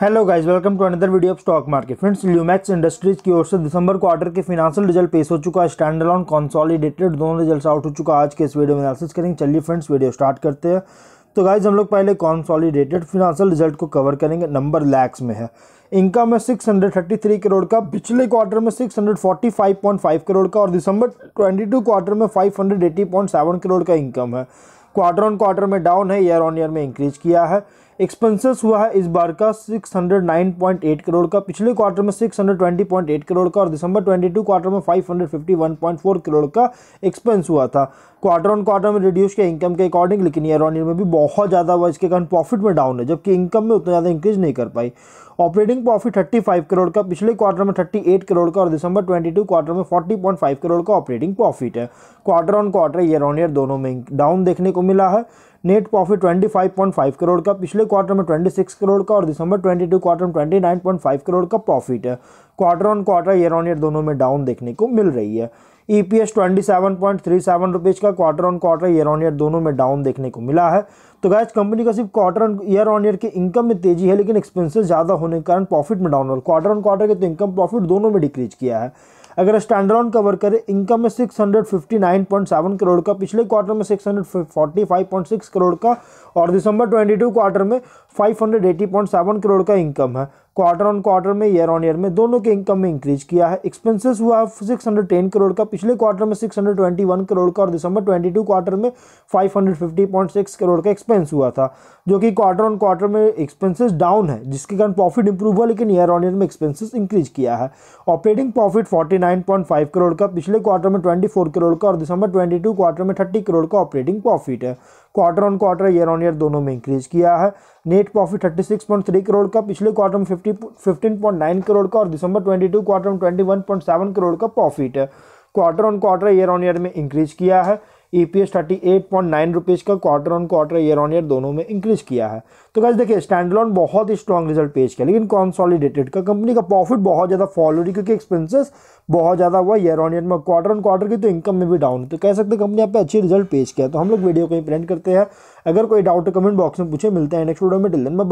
hello guys welcome to another video of stock market friends Lumax Industries की ओर से दिसंबर क्वार्टर के फिनांशियल रिजल्ट पेश हो चुका है स्टैंड अलाउन कॉन्सॉलीडेटेड दोनों रिजल्ट आउट हो चुका आज के इस वीडियो में एनालिसिस करेंगे चलिए फ्रेंड्स वीडियो स्टार्ट करते हैं तो गाइज हम लोग पहले कॉन्सॉलीडेटेड फिनांशियल रिजल्ट को कवर करेंगे नंबर लैक्स में है इनकम है सिक्स करोड़ का पिछले क्वार्टर में सिक्स करोड़ का और दिसंबर ट्वेंटी क्वार्टर में फाइव करोड़ का इनकम है क्वार्टर ऑन क्वार्टर में डाउन है ईयर ऑन ईयर में इंक्रीज किया है एक्सपेंसेस हुआ है इस बार का 609.8 करोड़ का पिछले क्वार्टर में 620.8 करोड़ का और दिसंबर 22 क्वार्टर में 551.4 करोड़ का एक्सपेंस हुआ था क्वार्टर ऑन क्वार्टर में रिड्यूस किया इनकम के अकॉर्डिंग लेकिन ईयर ऑन ईयर में भी बहुत ज़्यादा हुआ इसके कारण प्रॉफिट में डाउन है जबकि इनकम में उतना ज़्यादा इंक्रीज नहीं कर पाई ऑपरेटिंग प्रॉफिट 35 करोड़ का पिछले क्वार्टर में 38 करोड़ का और दिसंबर 22 क्वार्टर में 40.5 करोड़ का ऑपरेटिंग प्रॉफिट है quarter on quarter year on year दोनों में डाउन देखने को मिला है नेट प्रॉफिट 25.5 करोड़ का पिछले क्वार्टर में 26 करोड़ का और दिसंबर 22 क्वार्टर में 29.5 करोड़ का प्रॉफिट है quarter on quarter year on year दोनों में डाउन देखने को मिल रही है E P S twenty seven point three seven rupees का quarter on quarter year on year दोनों में डाउन देखने को मिला है तो गैस कंपनी का सिर्फ quarter on year on year की इनकम में तेजी है लेकिन एक्सपेंसेस ज़्यादा होने के कारण प्रॉफिट में डाउन और क्वार्टर ऑन क्वार्टर के तो इनकम प्रॉफिट दोनों में डिक्रीज किया है अगर स्टैंडर्ड कवर करें इनकम में सेवन करोड़ का पिछले क्वार्टर में सिक्स करोड़ का और दिसंबर टू क्वार्टर में सेवन करोड़ का इनकम है क्वार्टर ऑन क्वार्टर में ईयर ऑन ईयर में दोनों के इनकम में इंक्रीज किया है एक्सपेंसेस हुआ सिक्स हंड्रेड टेन करोड़ का पिछले क्वार्टर में six hundred twenty one crore का और दिसंबर ट्वेंटी टू क्वार्टर में five hundred fifty point six crore का एक्सपेंस हुआ था जो कि क्वार्टर ऑन क्वार्टर में एक्सपेंसेस डाउन है जिसके कारण प्रॉफिट इंप्रूव हुआ लेकिन ईयर ऑन ईयर में एक्सपेंसेस इंक्रीज किया है operating profit forty nine point five crore का पिछले क्वार्टर में ट्वेंटी फोर करोड़ का और दिसंबर ट्वेंटी टू क्वार्टर में थर्टी करोड़ का ऑपरेटिंग प्रॉफिट है quarter on quarter year on year दोनों में इंक्रीज किया है नेट प्रॉफिट 36.3 करोड़ का पिछले क्वार्टर में 50 15.9 करोड़ का और दिसंबर 22 क्वार्टर में 21.7 करोड़ का प्रॉफिट है quarter on quarter year on year में इंक्रीज किया है E P S thirty eight point nine rupees का quarter on quarter year on year दोनों में इंक्रीज किया है तो गैस देखिए स्टैंडलॉन बहुत ही स्ट्रॉन्ग रिजल्ट पेश किया लेकिन कॉन्सॉलीडेटेड का कंपनी का प्रॉफिट बहुत ज़्यादा फॉल हो रही क्योंकि एक्सपेंसेस बहुत ज़्यादा हुआ ईयर ऑन ईयर में क्वार्टर ऑन क्वार्टर की तो इनकम में भी डाउन तो कह सकते कंपनी यहाँ पे अच्छी रिजल्ट पेश किया तो हम लोग वीडियो को ही प्रिंट करते हैं अगर कोई डाउट कमेंट बॉक्स में पूछे मिलते हैं नेक्स्ट वीडियो में डिलन में